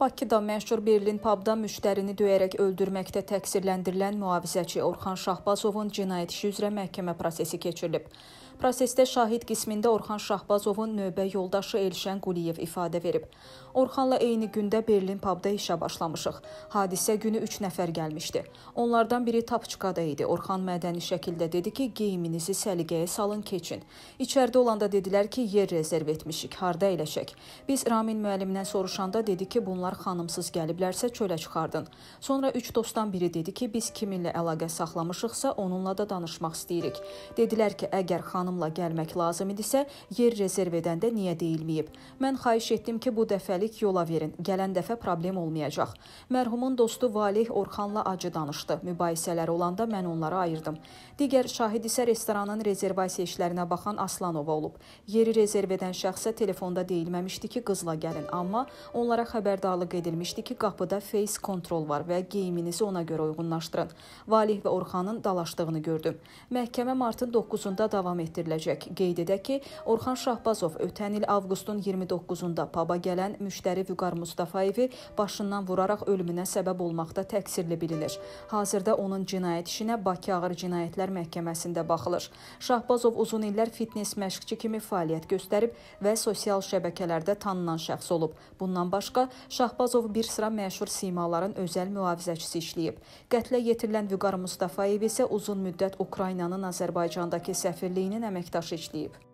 Bakıda məşhur Berlin pabda müştərini döyərək öldürməkdə təqsirləndirilən mühafizəçi Orxan Şahbazovun cinayət işi üzrə məhkəmə prosesi keçirilib. Prosesdə şahid qismində Orxan Şahbazovun növbə yoldaşı Elşən Quliyev ifadə verib. Orxanla eyni gündə Berlin pabda işə başlamışıq. Hadisə günü 3 nəfər gəlmişdi. Onlardan biri tapçıqada idi. Orxan mədəni şəkildə dedi ki, geyiminizi səliqəyə salın, keçin. İçəridə olanda dedilər ki, yer rezerv etmişik, harda eləşək. Biz Ramin müəllimdən soruşanda dedi ki, bunlar Onlar xanımsız gəliblərsə çölə çıxardın. Sonra üç dostdan biri dedi ki, biz kiminlə əlaqə saxlamışıqsa, onunla da danışmaq istəyirik. Dedilər ki, əgər xanımla gəlmək lazım idisə, yer rezerv edəndə niyə deyilməyib? Mən xahiş etdim ki, bu dəfəlik yola verin. Gələn dəfə problem olmayacaq. Mərhumun dostu Valeh Orxanla acı danışdı. Mübahisələr olanda mən onları ayırdım. Digər şahid isə restoranın rezervasiya işlərinə baxan Aslanova olub. Yeri rezerv edən şəxsə telefonda deyilməmişdi ki, qızla gəlin, amma onlara xəbərdarlıq bağlı qeyd edilmişdi ki, qapıda face kontrol var və geyiminizi ona görə uyğunlaşdırın. Valih və Orxanın dalaşdığını gördüm. Məhkəmə martın 9-da davam etdiriləcək. Qeyd edək ki, Orxan Şahbazov ötən il avqustun 29-da paba gələn müştəri Vüqar Mustafayevi başından vuraraq ölümünə səbəb olmaqda təqsirli bilinir. Hazırda onun cinayət işinə Bakı Ağır Cinayətlər Məhkəməsində baxılır. Şahbazov uzun illər fitness məşqçi kimi fəaliyyət göstərib və sosial şəbəkələrdə tanınan şəxs olub. Bundan başqa Şah Şahbazov bir sıra məşhur simaların özəl mühafizəçisi işləyib. Qətlə yetirilən Vüqar Mustafayev isə uzun müddət Ukraynanın Azərbaycandakı səfirliyinin əməkdaşı işləyib.